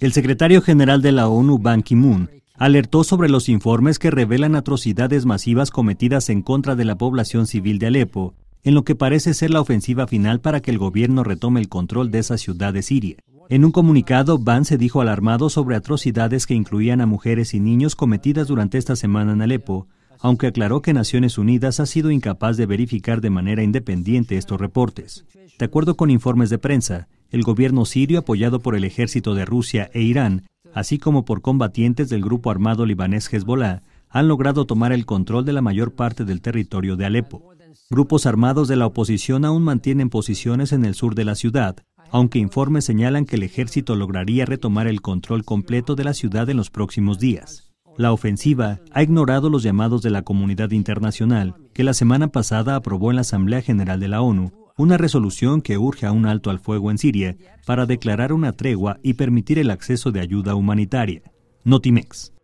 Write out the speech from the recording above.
El secretario general de la ONU, Ban Ki-moon, alertó sobre los informes que revelan atrocidades masivas cometidas en contra de la población civil de Alepo, en lo que parece ser la ofensiva final para que el gobierno retome el control de esa ciudad de Siria. En un comunicado, Ban se dijo alarmado sobre atrocidades que incluían a mujeres y niños cometidas durante esta semana en Alepo, aunque aclaró que Naciones Unidas ha sido incapaz de verificar de manera independiente estos reportes. De acuerdo con informes de prensa, el gobierno sirio, apoyado por el ejército de Rusia e Irán, así como por combatientes del grupo armado libanés Hezbollah, han logrado tomar el control de la mayor parte del territorio de Alepo. Grupos armados de la oposición aún mantienen posiciones en el sur de la ciudad, aunque informes señalan que el ejército lograría retomar el control completo de la ciudad en los próximos días. La ofensiva ha ignorado los llamados de la comunidad internacional, que la semana pasada aprobó en la Asamblea General de la ONU una resolución que urge a un alto al fuego en Siria para declarar una tregua y permitir el acceso de ayuda humanitaria. Notimex.